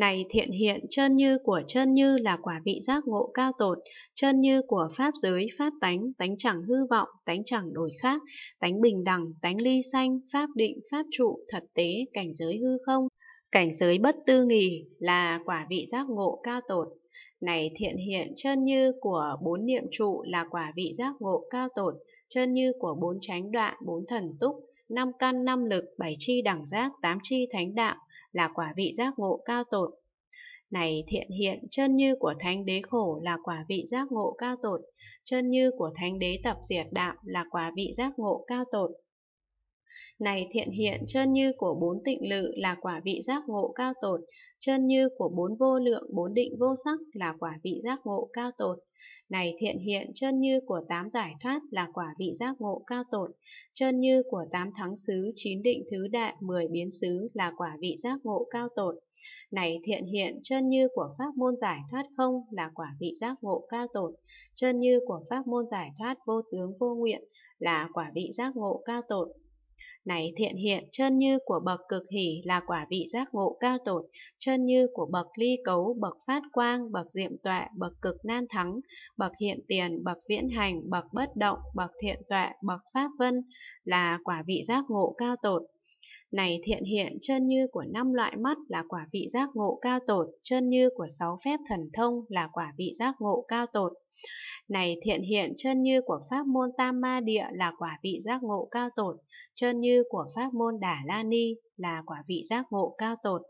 Này thiện hiện chân như của chân như là quả vị giác ngộ cao tột, chân như của pháp giới, pháp tánh, tánh chẳng hư vọng, tánh chẳng đổi khác, tánh bình đẳng, tánh ly sanh, pháp định, pháp trụ, thật tế, cảnh giới hư không, Cảnh giới bất tư nghỉ là quả vị giác ngộ cao tột. Này thiện hiện chân như của bốn niệm trụ là quả vị giác ngộ cao tột, chân như của bốn chánh đoạn, bốn thần túc, năm căn năm lực, bảy chi đẳng giác, tám chi thánh đạo là quả vị giác ngộ cao tột. Này thiện hiện, chân như của thánh đế khổ là quả vị giác ngộ cao tột, chân như của thánh đế tập diệt đạo là quả vị giác ngộ cao tột. Này thiện hiện chân như của bốn tịnh lự là quả vị giác ngộ cao tột, chân như của bốn vô lượng bốn định vô sắc là quả vị giác ngộ cao tột. Này thiện hiện chân như của tám giải thoát là quả vị giác ngộ cao tột, chân như của tám thắng xứ chín định thứ đại mười biến xứ là quả vị giác ngộ cao tột. Này thiện hiện chân như của pháp môn giải thoát không là quả vị giác ngộ cao tột, chân như của pháp môn giải thoát vô tướng vô nguyện là quả vị giác ngộ cao tột. Này thiện hiện, chân như của bậc cực hỷ là quả vị giác ngộ cao tột, chân như của bậc ly cấu, bậc phát quang, bậc diệm tuệ, bậc cực nan thắng, bậc hiện tiền, bậc viễn hành, bậc bất động, bậc thiện tuệ, bậc pháp vân là quả vị giác ngộ cao tột. Này thiện hiện chân như của năm loại mắt là quả vị giác ngộ cao tột, chân như của sáu phép thần thông là quả vị giác ngộ cao tột. Này thiện hiện chân như của pháp môn tam ma địa là quả vị giác ngộ cao tột, chân như của pháp môn Đà la ni là quả vị giác ngộ cao tột.